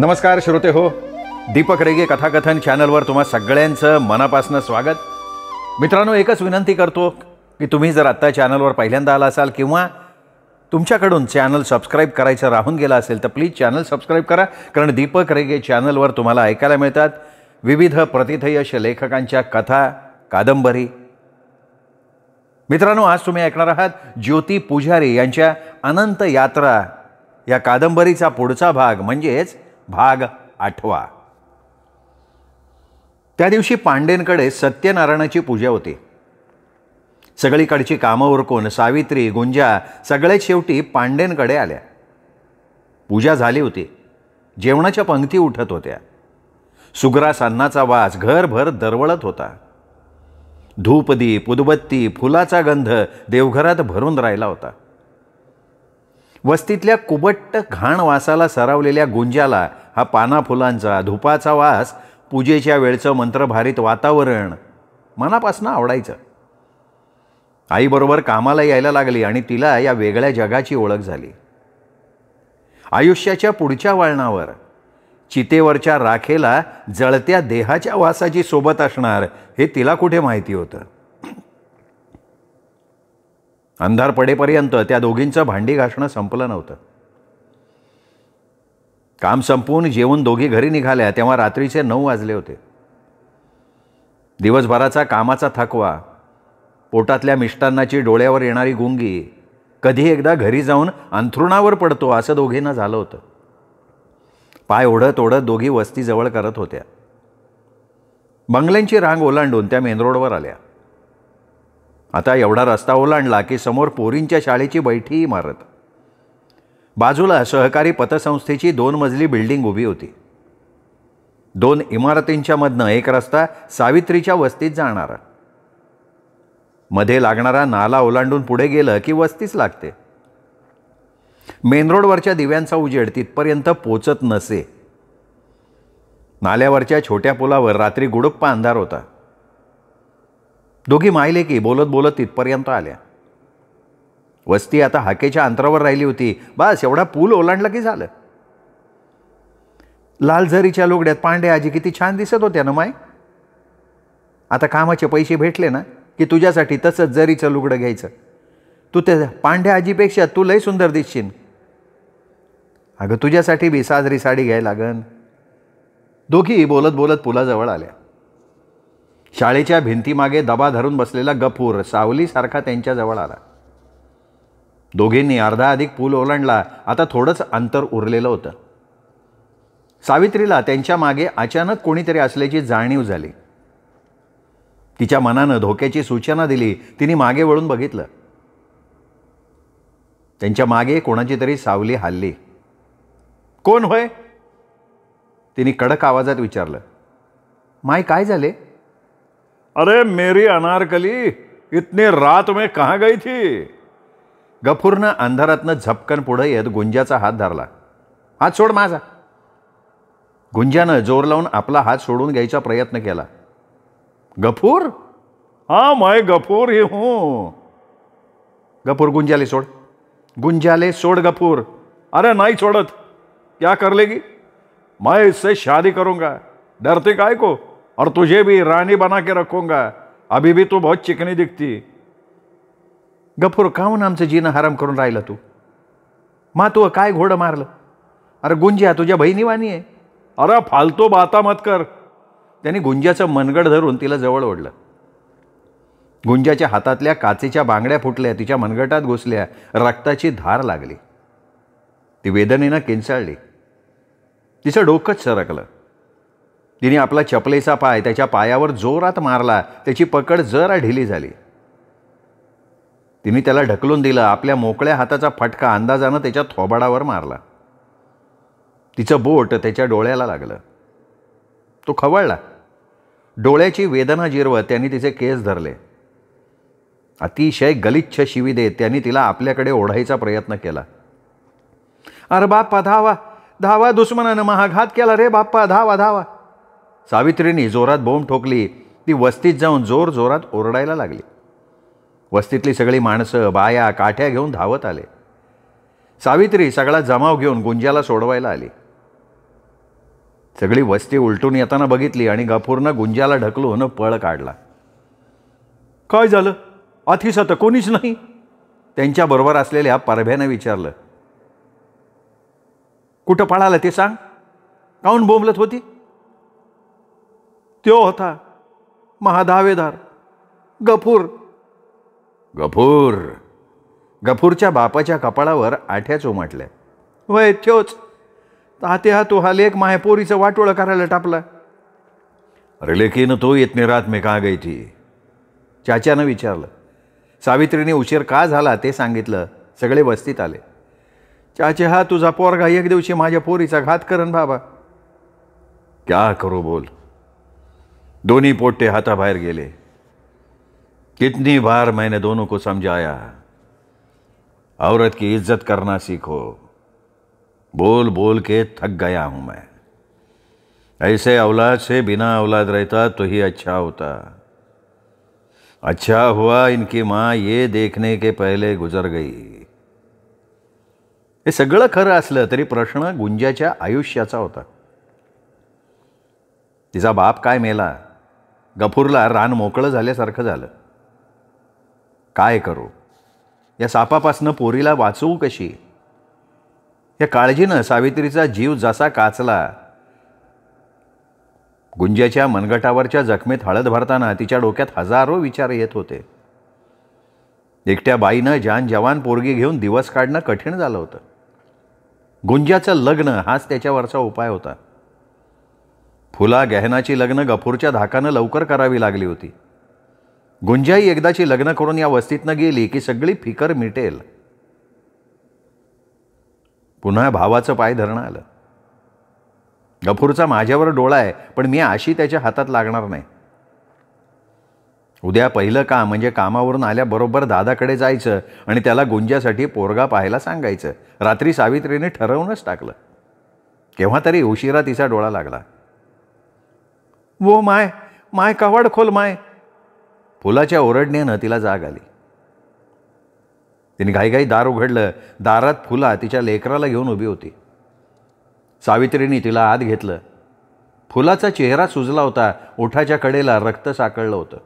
नमस्कार श्रोते हो दीपक रेगे कथाकथन चॅनलवर तुम्हा सगळ्यांचं मनापासनं स्वागत मित्रांनो एकच विनंती करतो की तुम्ही जर आत्ता चॅनलवर पहिल्यांदा आला असाल किंवा तुमच्याकडून चॅनल सबस्क्राईब करायचं राहून गेलं असेल तर प्लीज चॅनल सबस्क्राईब करा कारण दीपक रेगे चॅनलवर तुम्हाला ऐकायला मिळतात विविध प्रतिथयश लेखकांच्या कथा कादंबरी मित्रांनो आज तुम्ही ऐकणार आहात ज्योती पुजारी यांच्या अनंत यात्रा या कादंबरीचा पुढचा भाग म्हणजेच भाग आठवा त्या दिवशी पांडेंकडे सत्यनारायणाची पूजा होती सगळीकडची कामं उरकून सावित्री गुंजा सगळ्या शेवटी पांडेंकडे आल्या पूजा झाली होती जेवणाच्या पंक्ती उठत होत्या सुग्रास अन्नाचा वास घरभर दरवळत होता धूपदी उदबत्ती फुलाचा गंध देवघरात भरून राहिला होता वस्तीतल्या कुबट्ट घाण वासाला सरावलेल्या गुंजाला हा पाना फुलांचा धुपाचा वास पूजेच्या वेळचं मंत्रभारित वातावरण मनापासनं आवडायचं आईबरोबर कामाला यायला लागली आणि तिला या वेगळ्या जगाची ओळख झाली आयुष्याच्या पुढच्या वळणावर चितेवरच्या राखेला जळत्या देहाच्या वासाची सोबत असणार हे तिला कुठे माहिती होतं अंधार पडेपर्यंत त्या दोघींचं भांडी घासणं संपलं नव्हतं काम संपवून जेवून दोघी घरी निघाल्या तेव्हा रात्रीचे नऊ वाजले होते दिवसभराचा कामाचा थकवा पोटातल्या मिष्टांनाची डोळ्यावर येणारी गुंगी कधी एकदा घरी जाऊन अंथरुणावर पडतो असं दोघींना झालं होतं पाय ओढत ओढत दोघी वस्तीजवळ करत होत्या बंगल्यांची रांग ओलांडून त्या मेन रोडवर आल्या आता एवढा रस्ता ओलांडला की समोर पोरींच्या शाळेची बैठी इमारत बाजूला सहकारी पतसंस्थेची दोन मजली बिल्डिंग उभी होती दोन इमारतींच्या मधनं एक रस्ता सावित्रीच्या वस्तीत जाणारा मध्ये लागणारा नाला ओलांडून पुढे गेलं की वस्तीच लागते मेन रोडवरच्या दिव्यांचा उजेड तिथपर्यंत पोचत नसे नाल्यावरच्या छोट्या पुलावर रात्री गुडप्पा अंधार होता दोघी माहिले की बोलत बोलत तिथपर्यंत आल्या वस्ती आता हाकेच्या अंतरावर राहिली होती बस एवढा पूल ओलांडला की झालं लाल झरीच्या लुगड्यात पांडे आजी किती छान दिसत होत्या ना माय आता कामाचे पैसे भेटले ना की तुझ्यासाठी तसंच जरीचं लुगडं घ्यायचं तू त्या पांढ्या आजीपेक्षा तू लय सुंदर दिसशील अगं तुझ्यासाठी बी साजरी साडी घ्यायला लागन दोघी बोलत बोलत पुलाजवळ आल्या शाळेच्या भिंतीमागे दबा धरून बसलेला गफूर सावलीसारखा त्यांच्याजवळ आला दोघींनी अर्धा अधिक पूल ओलांडला आता थोडंच अंतर उरलेलं होतं सावित्रीला त्यांच्या मागे अचानक कोणीतरी असल्याची जाणीव झाली तिच्या मनानं धोक्याची सूचना दिली तिने मागे वळून बघितलं त्यांच्या मागे कोणाची तरी सावली हल्ली कोण होय तिने कडक आवाजात विचारलं माय काय झाले अरे मेरी अनारकली इतनी रात में कहाँ गई थी गफूरनं अंधारातनं झपकन पुढे येत गुंजाचा हात धरला हात सोड माझा गुंज्यानं जोर लावून आपला हात सोडून घ्यायचा प्रयत्न केला गफूर हा माय गफूर ही हो गफूर गुंजाले सोड गुंजाले सोड गफूर अरे नाही सोडत क्या करले लेगी मैं इससे शादी करूंगा डरते काय को और तुझे भी रानी बना के रखूंगा अभी भी तू बहुत चिकनी दिखती गफूर काहून आमचं जीना हराम करून राहिलं तू मा तू काय घोडं मारलं अरे गुंजिया तुझ्या बहिणीवानी आहे अरे फालतो बाता मत कर त्याने गुंज्याचं मनगड धरून तिला जवळ ओढलं गुंज्याच्या हातातल्या काचेच्या बांगड्या फुटल्या तिच्या मनगटात घुसल्या रक्ताची धार लागली ती वेदनेनं किंचाळली तिचं डोकंच सरकलं तिने आपला चपलेचा पाय त्याच्या पायावर जोरात मारला त्याची पकड जरा ढिली झाली तिने त्याला ढकलून दिलं आपल्या मोकळ्या हाताचा फटका अंदाजानं त्याच्या थोबाडावर मारला तिचं बोट त्याच्या डोळ्याला लागलं तो खवळला डोळ्याची वेदना जिरवत त्यांनी तिचे केस धरले अतिशय गलिच्छ शिवी देत त्यांनी तिला आपल्याकडे ओढायचा प्रयत्न केला अरे बाप्पा धावा धावा दुश्मनानं महाघात केला रे बाप्पा धावा धावा सावित्रीनी जोरात बोंब ठोकली ती वस्तीत जाऊन जोर जोरात ओरडायला लागली वस्तीतली सगळी माणसं बाया काठ्या घेऊन धावत आले सावित्री सगळा जमाव घेऊन गुंजाला सोडवायला आली सगळी वस्ती उलटून येताना बघितली आणि गफूरनं गुंजाला ढकलून पळ काढला काय झालं आधीच आता कोणीच नाही त्यांच्याबरोबर असलेल्या परभ्यानं विचारलं कुठं पळालं ते सांग काहून बोंबलत होती त्यो होता महाधावेदार गफूर गफूर गफूरच्या बापाच्या कपाळावर आठ्याच उमटल्या वय त्योच ताते हा तू हा लेख पोरीचं वाटोळं करायला टापला अरे लेखीनं तो इतनी रात मी का गई चाच्यानं विचारलं सावित्रीने उशीर का झाला ते सांगितलं सगळे वस्तीत आले चाचे हा तुझा पोरगा एक दिवशी माझ्या पोरीचा घात करण बाबा क्या करू बोल दोनों पोटे हाथा हाताबाहेर गेले कितनी बार मैंने दोनों को समझाया औरत की इज्जत करना सीखो बोल बोल के थक गया हूं मैं ऐसे औलाद से बिना औलाद रहता तो ही अच्छा होता अच्छा हुआ इनकी मां ये देखने के पहले गुजर गई ये सगळं खर असलं तरी प्रश्न गुंजाच्या आयुष्या होता तिजा बाप काय मेला गफूरला रान मोकळं झाल्यासारखं झालं काय करू या सापापासनं पोरीला वाचवू कशी या काळजीनं सावित्रीचा जीव जसा काचला गुंज्याच्या मनगटावरच्या जखमेत हळद भरताना तिच्या डोक्यात हजारो विचार येत होते एकट्या बाईनं जान जवान पोरगी घेऊन दिवस काढणं कठीण झालं होतं गुंज्याचं लग्न हाच त्याच्यावरचा उपाय होता फुला गहनाची लग्न गफूरच्या धाकानं लवकर करावी लागली होती गुंजाई एकदाची लग्न करून या वस्तीतनं गेली की सगळी फिकर मिटेल पुन्हा भावाचं पाय धरणं आलं गफूरचा माझ्यावर डोळा आहे पण मी अशी त्याच्या हातात लागणार नाही उद्या पहिलं काम म्हणजे कामावरून आल्याबरोबर दादाकडे जायचं आणि त्याला गुंजासाठी पोरगा पाहायला सांगायचं रात्री सावित्रीने ठरवूनच टाकलं केव्हा तरी उशिरा तिचा डोळा लागला वो माय माय कवाड खोल माय फुलाच्या ओरडण्यानं तिला जाग आली तिने घाईघाई दार उघडलं दारात फुला तिच्या लेकराला घेऊन उभी होती सावित्रीने तिला आत घेतलं फुलाचा चेहरा सुजला होता ओठाच्या कडेला रक्त साकळलं होतं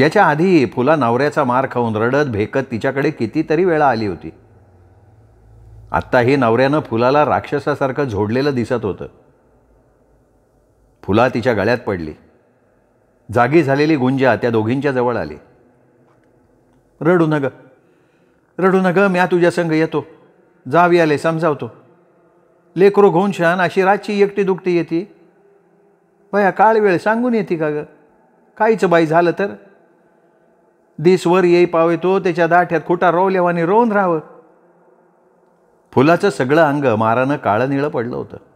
याच्या आधी फुला नवऱ्याचा मार खाऊन रडत भेकत तिच्याकडे कितीतरी वेळा आली होती आत्ताही नवऱ्यानं फुलाला राक्षसासारखं झोडलेलं दिसत होतं फुला तिच्या गळ्यात पडली जागी झालेली गुंजा त्या दोघींच्या जवळ आली रडू न रडू न ग म्या तुझ्या संग येतो जावी आले समजावतो लेकरो घोंशान अशी रातची एकटी दुकटी येते बया काळ वेळ सांगून येते का ग काहीच बाई झालं तर दिसवर येई पावे तो त्याच्या दाठ्यात खोटा रोवल्यावाने रोवून राहावं फुलाचं सगळं अंग मारानं काळं निळं पडलं होतं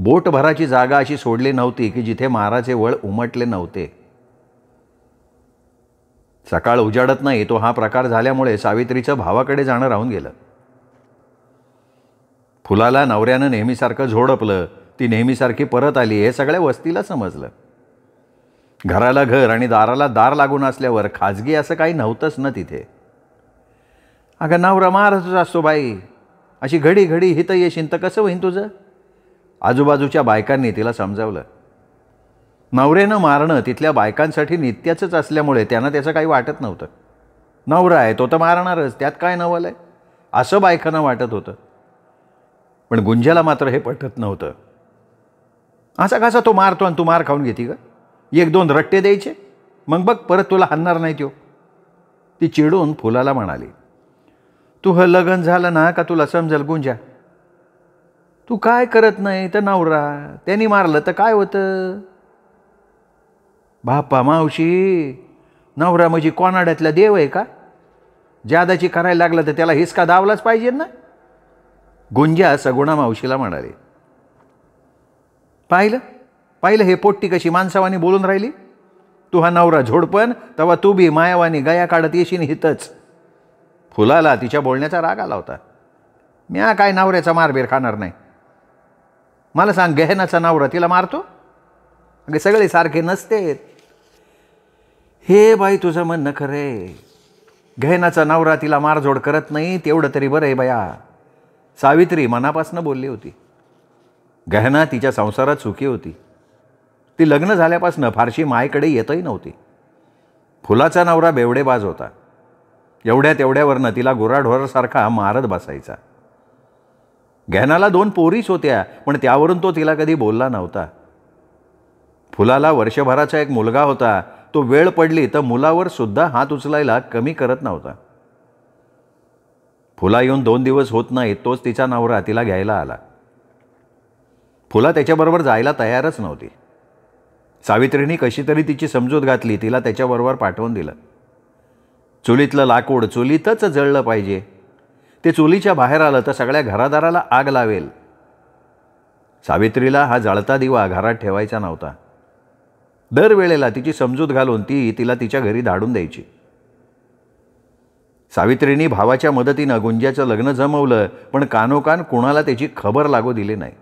बोटभराची जागा अशी सोडली नव्हती की जिथे माराचे वळ उमटले नव्हते सकाळ उजाडत नाही तो हा प्रकार झाल्यामुळे सावित्रीचं भावाकडे जाणं राहून गेलं फुलाला नवऱ्यानं नेहमीसारखं झोडपलं ती नेहमीसारखी परत आली हे सगळ्या वस्तीला समजलं घराला घर आणि दाराला दार लागून असल्यावर खाजगी असं काही नव्हतंच ना तिथे अगं नवरा महाराजच असतो बाई अशी घडी घडी हित येशीन तर कसं होईन तुझं आजूबाजूच्या बायकांनी तिला समजावलं नवरेनं मारणं तिथल्या बायकांसाठी नित्याचंच असल्यामुळे त्यांना त्याचं काही वाटत नव्हतं नवरा आहे तो तर मारणारच त्यात काय नवल आहे असं बायकांना वाटत होतं पण गुंजाला मात्र हे पटत नव्हतं असा कसा तो मारतो आणि तू मार खाऊन घेते का एक दोन रट्टे द्यायचे मग बघ परत तुला हाणणार नाही तो ती चिडून फुलाला म्हणाली तू ह लग्न झालं ना का तुला समजल गुंजा तू काय करत नाही तर नवरा त्यांनी मारलं तर काय होतं बाप्पा मावशी नवरा म्हणजे कोणाड्यातला देव आहे का जादाची करायला लागला तर त्याला हिसका दावलाच पाहिजे ना गुंजा सगुणा मावशीला म्हणाले पाहिलं पाहिलं हे पोट्टी कशी माणसावानी बोलून राहिली तू हा नवरा झोडपण तेव्हा तू बी मायावानी गया काढत येशीन हितच फुलाला तिच्या बोलण्याचा राग आला होता म्या काय नवऱ्याचा मारबेर खाणार नाही मला सांग गहनाचा नवरा तिला मारतो अगे सगळे सारखे नसते हे बाई तुझं म्हणणं खरे गहनाचा नवरा तिला मारझोड करत नाही तेवढं तरी बरं आहे बाया सावित्री मनापासनं बोलली होती गहना तिच्या संसारात सुखी होती ती लग्न झाल्यापासनं फारशी मायकडे येतही नव्हती फुलाचा नवरा बेवडेबाज होता एवढ्या तेवढ्यावरनं तिला गुराढोरासारखा मारत बसायचा गहनाला दोन पोरीच होत्या पण त्यावरून तो तिला कधी बोलला नव्हता फुलाला वर्षभराचा एक मुलगा होता तो वेळ पडली तर मुलावर सुद्धा हात उचलायला कमी करत नव्हता फुला येऊन दोन दिवस होत नाही तोच तिचा नवरा तिला घ्यायला आला फुला त्याच्याबरोबर जायला तयारच नव्हती सावित्रीने कशी तरी तिची समजूत घातली तिला त्याच्याबरोबर पाठवून दिलं चुलीतलं लाकूड चुलीतच जळलं पाहिजे ते चुलीच्या बाहेर आलं तर सगळ्या घरादाराला आग लावेल सावित्रीला हा जाळता दिवा घरात ठेवायचा नव्हता दरवेळेला तिची समजूत घालून ती तिला तिच्या घरी धाडून द्यायची सावित्रीनी भावाच्या मदतीनं गुंज्याचं लग्न जमवलं पण कानोकान कुणाला त्याची खबर लागू दिली नाही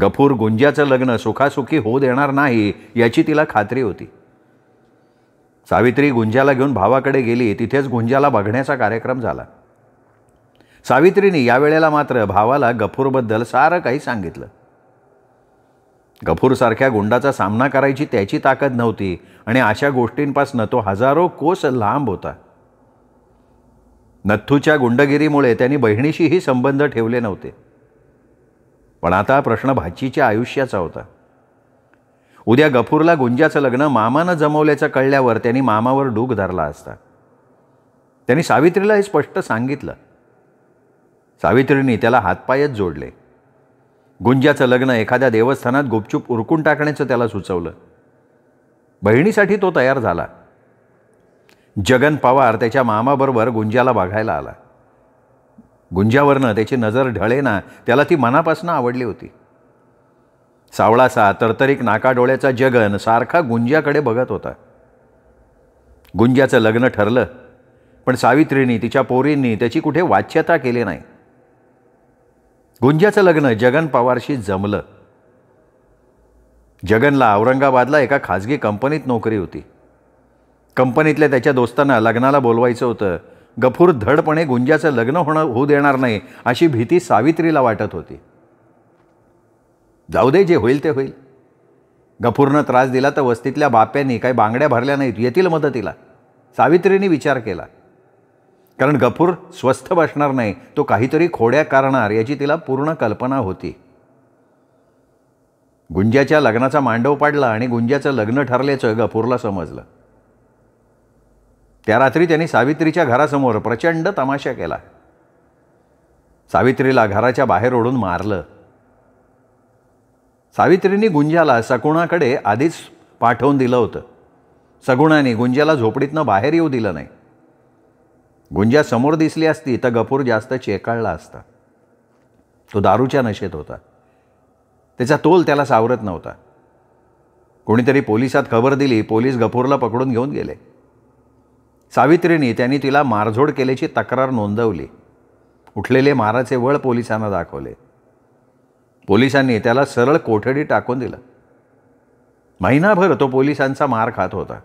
गफूर गुंज्याचं लग्न सुखासुखी होऊ देणार नाही याची तिला खात्री होती सावित्री गुंज्याला घेऊन भावाकडे गेली तिथेच गुंज्याला बघण्याचा कार्यक्रम झाला सावित्रीने यावेळेला मात्र भावाला गफूरबद्दल सारं काही सांगितलं गफूरसारख्या गुंडाचा सामना करायची त्याची ताकद नव्हती आणि अशा गोष्टींपासून तो हजारो कोस लांब होता नथ्थूच्या गुंडगिरीमुळे त्यांनी बहिणीशीही संबंध ठेवले नव्हते पण आता प्रश्न भाचीच्या आयुष्याचा होता उद्या गफूरला गुंजाचं लग्न मामानं जमवल्याचं कळल्यावर त्यांनी मामावर डूक धरला असता त्यांनी सावित्रीला हे स्पष्ट सांगितलं सावित्रीने त्याला हातपायच जोडले गुंज्याचं लग्न एखाद्या देवस्थानात गुपचूप उरकून टाकण्याचं त्याला सुचवलं बहिणीसाठी तो तयार झाला जगन पवार त्याच्या मामाबरोबर गुंजाला बघायला आला गुंजावरनं त्याची नजर ढळेना त्याला ती मनापासून आवडली होती सावळासा तरतरीक नाकाडोळ्याचा जगन सारखा गुंजाकडे बघत होता गुंज्याचं लग्न ठरलं पण सावित्रीनी तिच्या पोरींनी त्याची कुठे वाच्यता केली नाही गुंज्याचं लग्न जगन पवारशी जमलं जगनला औरंगाबादला एका खाजगी कंपनीत नोकरी होती कंपनीतल्या त्याच्या दोस्तांना लग्नाला बोलवायचं होतं गफूर धडपणे गुंज्याचं लग्न होणं होऊ देणार नाही अशी भीती सावित्रीला वाटत होती जाऊ दे जे होईल ते होईल गफूरनं त्रास दिला तर वस्तीतल्या बाप्यांनी काही बांगड्या भरल्या नाहीत येतील मदतीला सावित्रीने विचार केला कारण गफूर स्वस्थ बसणार नाही तो काहीतरी खोड्या करणार याची तिला पूर्ण कल्पना होती गुंजाच्या लग्नाचा मांडव पाडला आणि गुंजाचं लग्न ठरल्याचं गफूरला समजलं त्या रात्री त्यांनी सावित्रीच्या घरासमोर प्रचंड तमाशा केला सावित्रीला घराच्या बाहेर ओढून मारलं सावित्रीने गुंजाला सगुणाकडे आधीच पाठवून दिलं होतं सगुणाने गुंजाला झोपडीतनं बाहेर येऊ दिलं नाही गुंजा समोर दिसली असती तर गफूर जास्त चेकाळला असता तो दारूच्या नशेत होता त्याचा तोल त्याला सावरत नव्हता कोणीतरी पोलिसात खबर दिली पोलीस गफूरला पकडून घेऊन गेले सावित्रीने त्यांनी तिला मारझोड केल्याची तक्रार नोंदवली उठलेले माराचे वळ पोलिसांना दाखवले पोलिसांनी त्याला सरळ कोठडी टाकून दिलं महिनाभर तो पोलिसांचा मार खात होता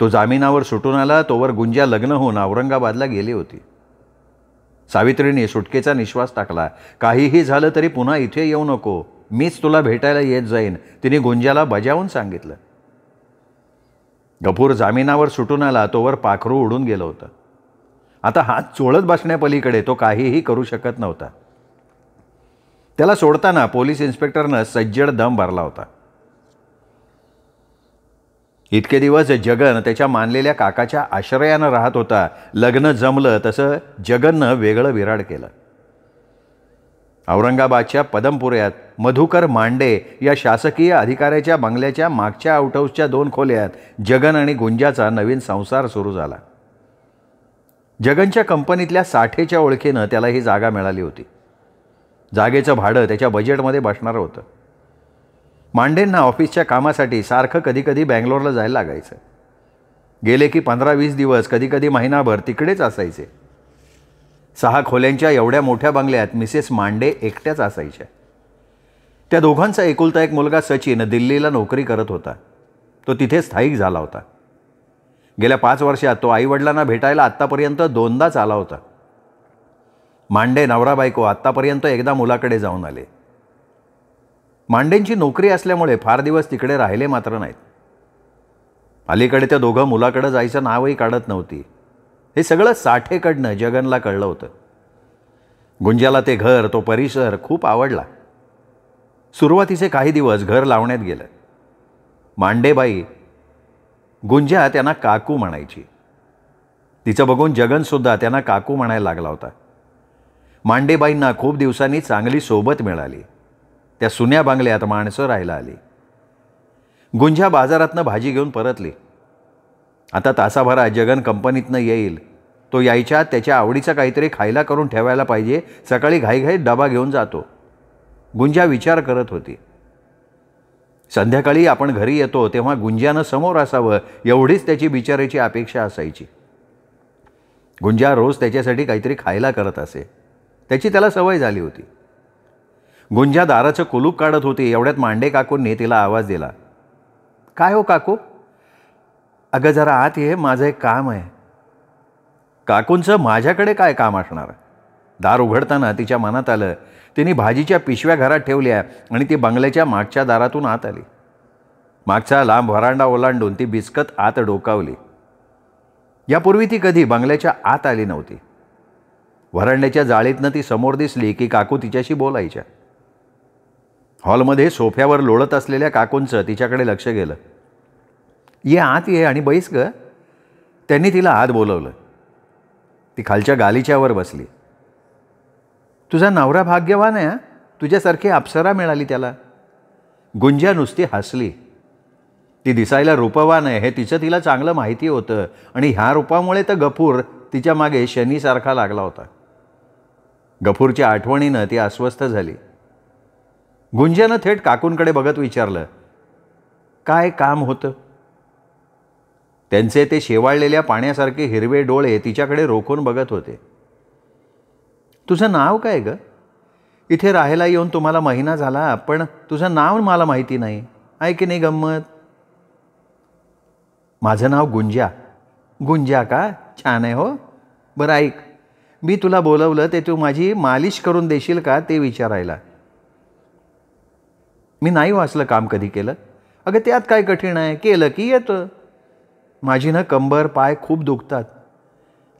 तो जामिनावर सुटून आला तोवर गुंज्या लग्न होऊन औरंगाबादला गेली होती सावित्रीने सुटकेचा निश्वास टाकला काहीही झालं तरी पुन्हा इथे येऊ नको मीच तुला भेटायला येत जाईन तिने गुंज्याला बजावून सांगितलं गफूर जामिनावर सुटून आला तोवर पाखरू उडून गेलं होतं आता हात चोळत बसण्यापलीकडे तो काहीही करू शकत नव्हता त्याला सोडताना पोलीस इन्स्पेक्टरनं सज्जड दम भरला होता इतके दिवस जगन त्याच्या मानलेल्या काकाच्या आश्रयानं राहत होता लग्न जमलं तसं जगननं वेगळं विराड केलं औरंगाबादच्या पदमपुऱ्यात मधुकर मांडे या शासकीय अधिकाऱ्याच्या बंगल्याच्या मागच्या आउटहाऊसच्या दोन खोल्यात जगन आणि गुंजाचा नवीन संसार सुरू झाला जगनच्या कंपनीतल्या साठेच्या ओळखीनं त्याला ही जागा मिळाली होती जागेचं भाडं त्याच्या बजेटमध्ये बसणारं होतं मांडेंना ऑफिसच्या कामासाठी सारखं कधीकधी बँगलोरला जायला लागायचं गेले की पंधरा वीस दिवस कधीकधी महिनाभर तिकडेच असायचे सहा खोल्यांच्या एवढ्या मोठ्या बंगल्यात मिसेस मांडे एकट्याच असायच्या त्या दोघांचा एकुलता एक मुलगा सचिन दिल्लीला नोकरी करत होता तो तिथे स्थायिक झाला होता गेल्या पाच वर्षात तो आईवडिलांना भेटायला आत्तापर्यंत दोनदाच आला होता मांडे नवरा बायको आत्तापर्यंत एकदा मुलाकडे जाऊन आले मांडेंची नोकरी असल्यामुळे फार दिवस तिकडे राहिले मात्र नाहीत अलीकडे त्या दोघं मुलाकडं जायचं नावही काढत नव्हती हे सगळं साठेकडनं जगनला कळलं होतं गुंजाला ते घर तो परिसर खूप आवडला सुरुवातीचे काही दिवस घर लावण्यात गेलं मांडेबाई गुंज्या त्यांना काकू म्हणायची तिचं बघून जगनसुद्धा त्यांना काकू म्हणायला लागला होता मांडेबाईंना खूप दिवसांनी चांगली सोबत मिळाली त्या सुन्या बांगल्यात माणसं राहायला आली गुंजा बाजारातनं भाजी घेऊन परतली आता तासाभरा जगन कंपनीतनं येईल तो यायच्या त्याच्या आवडीचा काहीतरी खायला करून ठेवायला पाहिजे सकाळी घाईघाईत डबा घेऊन जातो गुंजा विचार करत होती संध्याकाळी आपण घरी येतो तेव्हा गुंजानं समोर असावं एवढीच त्याची बिचाराची अपेक्षा असायची गुंजा रोज त्याच्यासाठी काहीतरी खायला करत असे त्याची त्याला सवय झाली होती गुंजा दाराचं कुलूप काढत होते एवढ्यात मांडे काकूंनी तिला आवाज दिला काय हो काकू अगं जरा आत ये माझं एक काम आहे काकूंचं माझ्याकडे काय काम असणार दार उघडताना तिच्या मनात आलं तिने भाजीच्या पिशव्या घरात ठेवल्या आणि ती बंगल्याच्या मागच्या दारातून आत आली मागचा लांब व्हरांडा ओलांडून ती बिस्कत आत डोकावली यापूर्वी ती कधी बंगल्याच्या आत आली नव्हती व्हरांड्याच्या जाळीतनं ती समोर दिसली की काकू तिच्याशी बोलायच्या हॉलमध्ये सोफ्यावर लोळत असलेल्या काकूंचं तिच्याकडे लक्ष गेलं ये आत ये आणि बैस ग त्यांनी तिला आत बोलवलं ती खालच्या गालीच्यावर बसली तुझा नवरा भाग्यवान आहे तुझ्यासारखी अप्सरा मिळाली त्याला गुंज्या नुसती हसली ती दिसायला रूपवान आहे हे तिचं तिला चांगलं माहिती होतं आणि ह्या रूपामुळे तर गफूर तिच्या मागे शनीसारखा लागला होता गफूरच्या आठवणीनं ती अस्वस्थ झाली गुंज्यानं थेट काकूंकडे बघत विचारलं काय काम होतं त्यांचे ते शेवाळलेल्या पाण्यासारखे हिरवे डोळे तिच्याकडे रोखून बघत होते तुझं नाव काय ग इथे राहायला येऊन तुम्हाला महिना झाला पण तुझं नाव मला माहिती नाही आहे की नाही गंमत माझं नाव गुंजा गुंजा का छान आहे हो बरं ऐक मी तुला बोलवलं ते तू माझी मालिश करून देशील का ते विचारायला मी नाही वाचलं काम कधी केलं अगं त्यात काय कठीण आहे केलं की येतं माझी ना कंबर पाय खूप दुखतात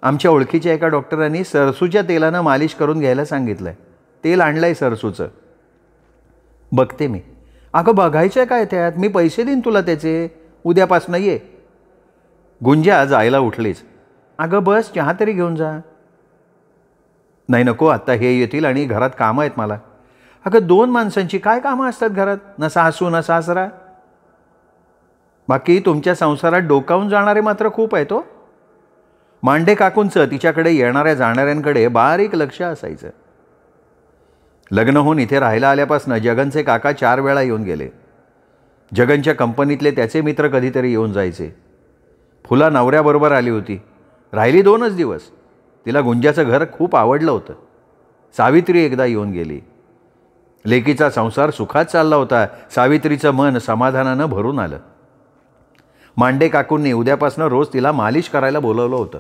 आमच्या ओळखीच्या एका डॉक्टरांनी सरसूच्या तेलानं मालिश करून घ्यायला सांगितलं आहे तेल आणलं आहे सरसूचं बघते मी अगं बघायचं आहे काय त्यात मी पैसे देईन तुला त्याचे उद्यापासून ये गुंजा जायला उठलीच अगं बस चहा तरी घेऊन जा नाही नको आत्ता हे येतील आणि घरात कामं आहेत मला अगं दोन माणसांची काय कामं असतात घरात नसा हसू नसा हसरा बाकी तुमच्या संसारात डोकावून जाणारे मात्र खूप आहे तो हो. मांडे काकूंचं तिच्याकडे येणाऱ्या जाणाऱ्यांकडे बारीक लक्ष असायचं लग्न होऊन इथे राहायला आल्यापासून जगनचे काका चार वेळा येऊन गेले जगनच्या कंपनीतले त्याचे मित्र कधीतरी येऊन जायचे फुला नवऱ्याबरोबर आली होती राहिली दोनच दिवस तिला गुंजाचं घर खूप आवडलं होतं सावित्री एकदा येऊन गेली लेकीचा संसार सुखात चालला होता सावित्रीचं मन समाधानानं भरून आलं मांडे काकूंनी उद्यापासून रोज तिला मालिश करायला बोलवलं होतं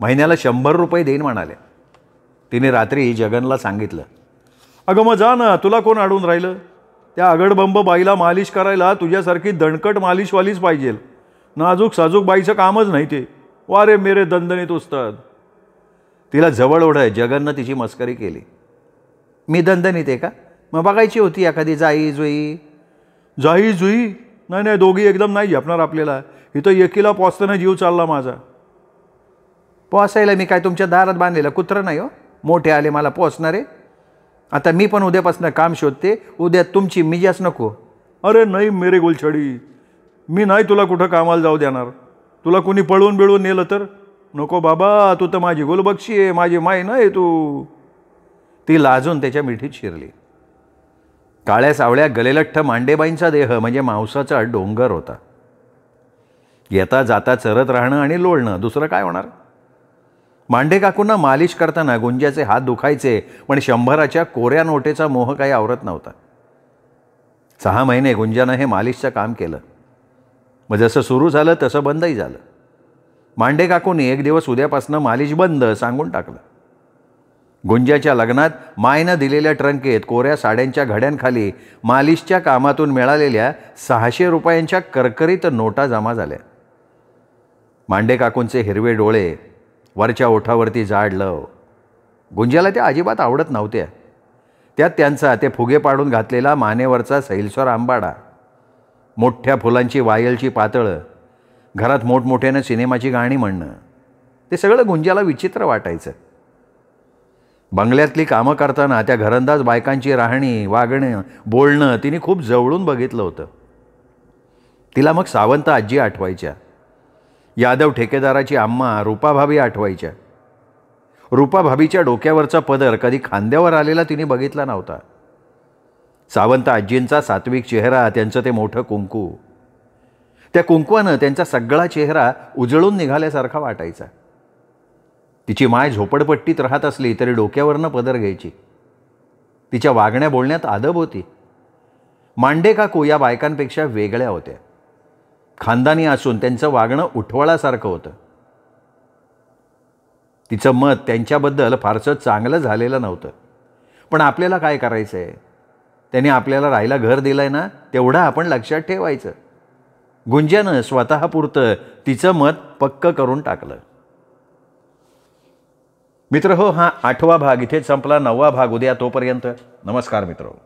महिन्याला शंभर रुपये देईन म्हणाले तिने रात्री जगनला सांगितलं अगं मग जा ना तुला कोण अडून राहिलं त्या अगडबंब बाईला मालिश करायला तुझ्यासारखी दणकट मालिशवालीच पाहिजे नाजूक साजूक बाईचं कामच नाही ते वारे मेरे दणदणीत उस्ताद तिला जवळ ओढ जगननं तिची मस्करी केली मी दणदणीत आहे का मग बघायची होती एखादी जाई जुई जाई जुई नाही नाही दोघी एकदम नाही झेपणार आपल्याला इथं एकीला पोचताना जीव चालला माझा पोसायला मी काय तुमच्या दारात बांधलेलं कुत्रं नाही हो मोठे आले मला पोचणारे आता मी पण उद्यापासून काम शोधते उद्या तुमची मिजाच नको अरे नाही मेरे गुलछडी मी नाही तुला कुठं कामाला जाऊ देणार तुला कुणी पळून बिळवून नेलं तर नको बाबा तू तर माझी गोलबक्षी आहे माझी माय नाही तू ती लाजून त्याच्या मिठीत शिरली काळ्या सावळ्या गलेलठ्ठ मांडेबाईंचा देह म्हणजे मांसाचा डोंगर होता येता जाता चरत राहणं आणि लोळणं दुसरं काय होणार मांडे काकूंना मालिश करताना गुंज्याचे हात दुखायचे पण शंभराच्या कोऱ्या नोटेचा मोह काही आवरत नव्हता सहा महिने गुंजानं हे मालिशचं काम केलं मग जसं सुरू झालं तसं बंदही झालं मांडे काकूंनी एक दिवस उद्यापासनं मालिश बंद सांगून टाकलं गुंज्याच्या लग्नात मायनं दिलेल्या ट्रंकेत कोऱ्या साड्यांच्या घड्यांखाली मालिशच्या कामातून मिळालेल्या सहाशे रुपयांच्या करकरीत नोटा जमा झाल्या मांडे काकूंचे हिरवे डोळे वरच्या ओठावरती जाड लव गुंज्याला त्या अजिबात आवडत नव्हत्या त्यात त्यांचा ते फुगे पाडून घातलेला मानेवरचा सैलसोर आंबाडा मोठ्या फुलांची वायलची पातळं घरात मोठमोठ्यानं सिनेमाची गाणी म्हणणं ते सगळं गुंज्याला विचित्र वाटायचं बंगल्यातली कामं करताना त्या घरंदाज बायकांची राहणी वागणं बोलणं तिने खूप जवळून बघितलं होतं तिला मग सावंत आजी आठवायच्या यादव ठेकेदाराची आम्मा रूपाभाभी आठवायच्या रूपाभाभीच्या डोक्यावरचा पदर कधी खांद्यावर आलेला तिने बघितला नव्हता सावंत आजींचा सात्विक चेहरा त्यांचं ते मोठं कुंकू त्या कुंकवानं त्यांचा सगळा चेहरा उजळून निघाल्यासारखा वाटायचा तिची माय झोपडपट्टीत राहत असली तरी डोक्यावरनं पदर घ्यायची तिच्या वागण्या बोलण्यात आदब होती मांडे को या बायकांपेक्षा वेगळ्या होत्या खानदानी असून त्यांचं वागणं उठवळासारखं होतं तिचं मत त्यांच्याबद्दल फारसं चांगलं झालेलं नव्हतं पण आपल्याला काय करायचं आहे त्यांनी आपल्याला राहायला घर दिलं आहे ना तेवढं आपण लक्षात ठेवायचं गुंज्यानं स्वतःपुरतं तिचं मत पक्क करून टाकलं मित्र हो हा आठवा भाग इथे संपला नववा भाग उद्या तोपर्यंत नमस्कार मित्र